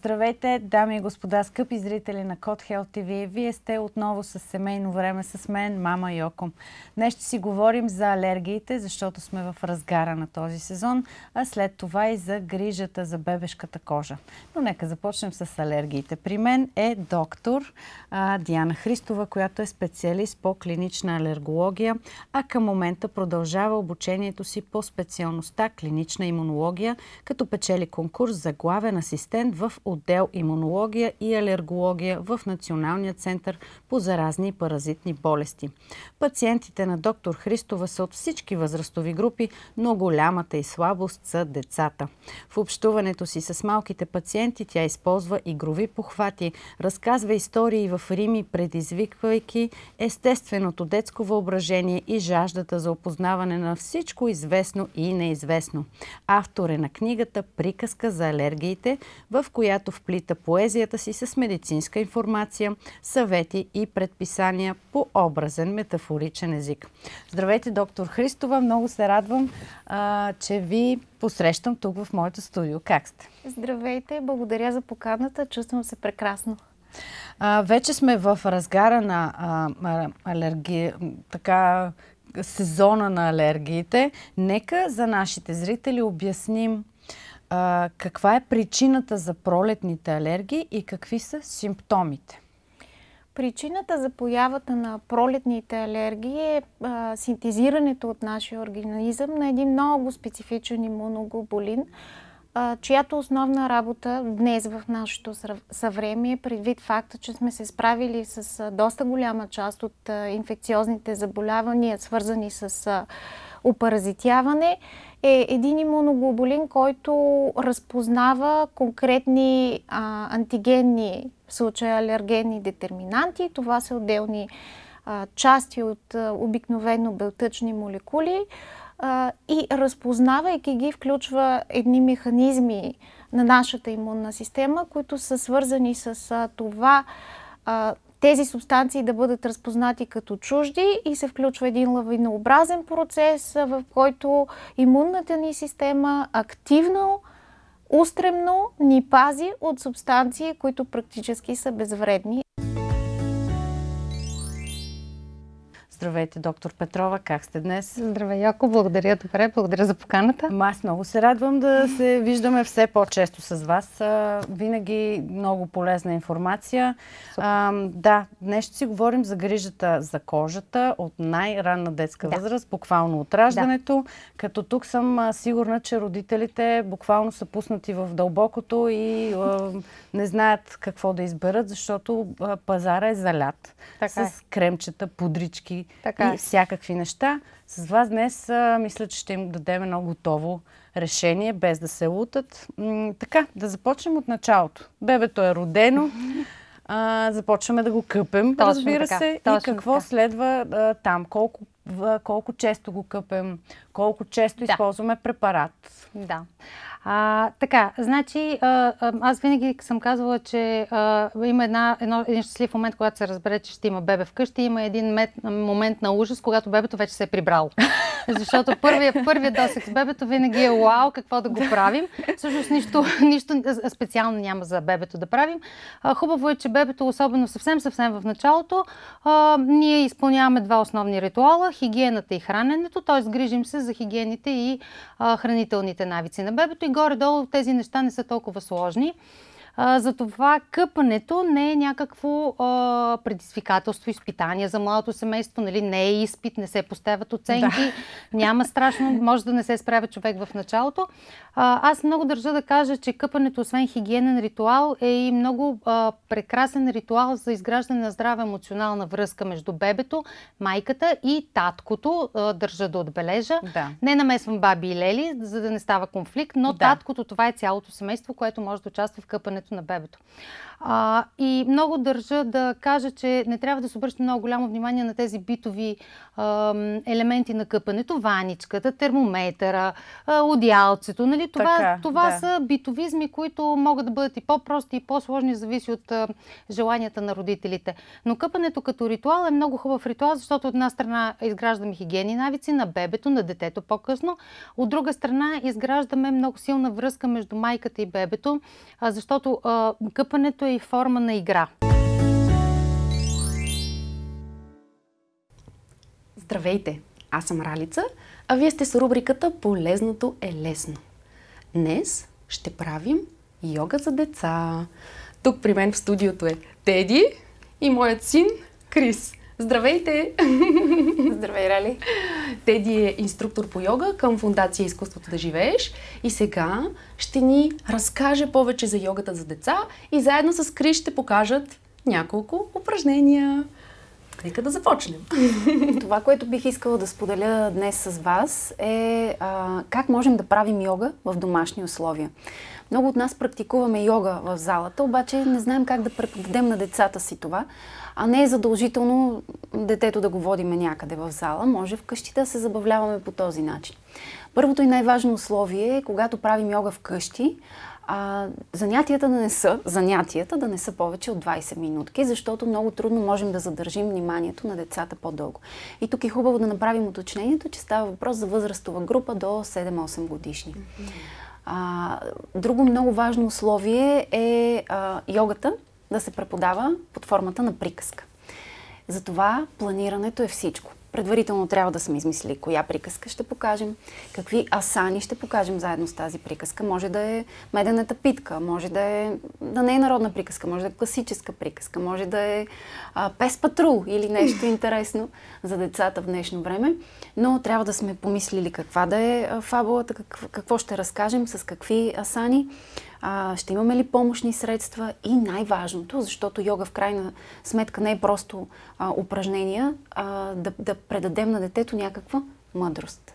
Здравейте, дами и господа, скъпи зрители на Код Health TV. Вие сте отново с семейно време с мен, мама Йоко. Днес ще си говорим за алергиите, защото сме в разгара на този сезон, а след това и за грижата за бебешката кожа. Но нека започнем с алергиите. При мен е доктор а, Диана Христова, която е специалист по клинична алергология, а към момента продължава обучението си по специалността клинична имунология, като печели конкурс за главен асистент в отдел имунология и алергология в Националния център по заразни и паразитни болести. Пациентите на доктор Христова са от всички възрастови групи, но голямата и слабост са децата. В общуването си с малките пациенти тя използва игрови похвати, разказва истории в Рими, предизвиквайки естественото детско въображение и жаждата за опознаване на всичко известно и неизвестно. Автор е на книгата «Приказка за алергиите», в която която вплита поезията си с медицинска информация, съвети и предписания по образен метафоричен език. Здравейте, доктор Христова! Много се радвам, а, че ви посрещам тук в моето студио. Как сте? Здравейте! Благодаря за поканата. Чувствам се прекрасно. А, вече сме в разгара на а, така сезона на алергиите. Нека за нашите зрители обясним а, каква е причината за пролетните алергии и какви са симптомите? Причината за появата на пролетните алергии е а, синтезирането от нашия организъм на един много специфичен имуноглобулин, а, чиято основна работа днес в нашето съвремие, предвид факта, че сме се справили с а, доста голяма част от инфекциозните заболявания, свързани с опаразитяване е един имуноглобулин, който разпознава конкретни а, антигенни, в случая алергенни детерминанти. Това са отделни а, части от а, обикновено белтъчни молекули а, и разпознавайки ги, включва едни механизми на нашата имунна система, които са свързани с а, това тези субстанции да бъдат разпознати като чужди и се включва един лавинообразен процес, в който имунната ни система активно, устремно ни пази от субстанции, които практически са безвредни. Здравейте, доктор Петрова, как сте днес? Здравей, Яко, благодаря, добре, благодаря за поканата. Ама аз много се радвам да се виждаме все по-често с вас. Винаги много полезна информация. А, да, днес ще си говорим за грижата за кожата от най-ранна детска да. възраст, буквално от раждането, да. като тук съм сигурна, че родителите буквално са пуснати в дълбокото и а, не знаят какво да изберат, защото пазара е залят така с е. кремчета, пудрички, така. и е. всякакви неща. С вас днес а, мисля, че ще им дадем едно готово решение, без да се лутат. М така, да започнем от началото. Бебето е родено, а, започваме да го къпем, точно разбира така, се. и какво така. следва а, там? Колко колко често го къпем, колко често да. използваме препарат. Да. А, така, значи, а, аз винаги съм казвала, че а, има една, едно, един щастлив момент, когато се разбере, че ще има бебе вкъщи, има един мет, момент на ужас, когато бебето вече се е прибрало. Защото първият първия досек с бебето винаги е вау, какво да го правим. Всъщност нищо, нищо специално няма за бебето да правим. А, хубаво е, че бебето, особено съвсем-съвсем в началото, а, ние изпълняваме два основни ритуала хигиената и храненето, т.е. грижим се за хигиените и а, хранителните навици на бебето горе-долу тези неща не са толкова сложни затова къпането не е някакво а, предизвикателство, изпитание за младото семейство, нали? не е изпит, не се поставят оценки, да. няма страшно, може да не се справя човек в началото. А, аз много държа да кажа, че къпането, освен хигиенен ритуал, е и много а, прекрасен ритуал за изграждане на здрава емоционална връзка между бебето, майката и таткото, а, държа да отбележа. Да. Не намесвам баби и лели, за да не става конфликт, но да. таткото, това е цялото семейство, което може да участва в къпането раждането на бебето. А, и много държа да кажа, че не трябва да се обръща много голямо внимание на тези битови а, елементи на къпането. Ваничката, термометъра, а, одялцето. Нали? Това, така, това да. са битовизми, които могат да бъдат и по-прости, и по-сложни, зависи от а, желанията на родителите. Но къпането като ритуал е много хубав ритуал, защото от една страна изграждаме хигиени навици на бебето, на детето по-късно. От друга страна изграждаме много силна връзка между майката и бебето, а, защото защото а, къпането е и форма на игра. Здравейте! Аз съм Ралица, а вие сте с рубриката Полезното е лесно. Днес ще правим йога за деца. Тук при мен в студиото е Теди и моят син Крис. Здравейте! Здравей, Рали! Теди е инструктор по йога към Фундация Изкуството да живееш и сега ще ни разкаже повече за йогата за деца и заедно с Крис ще покажат няколко упражнения. Нека да започнем. Това, което бих искала да споделя днес с вас е а, как можем да правим йога в домашни условия. Много от нас практикуваме йога в залата, обаче не знаем как да преподадем на децата си това, а не е задължително детето да го водиме някъде в зала. Може вкъщи да се забавляваме по този начин. Първото и най-важно условие е, когато правим йога вкъщи, а, занятията да не са, занятията да не са повече от 20 минутки, защото много трудно можем да задържим вниманието на децата по-дълго. И тук е хубаво да направим уточнението, че става въпрос за възрастова група до 7-8 годишни. А, друго много важно условие е а, йогата да се преподава под формата на приказка. Затова планирането е всичко. Предварително трябва да сме измислили коя приказка ще покажем, какви асани ще покажем заедно с тази приказка. Може да е медената питка, може да, е, да не е народна приказка, може да е класическа приказка, може да е а, пес патрул или нещо интересно за децата в днешно време. Но трябва да сме помислили каква да е фабулата, какво ще разкажем, с какви асани а, ще имаме ли помощни средства и най-важното, защото йога в крайна сметка не е просто а, упражнения, а, да, да предадем на детето някаква мъдрост.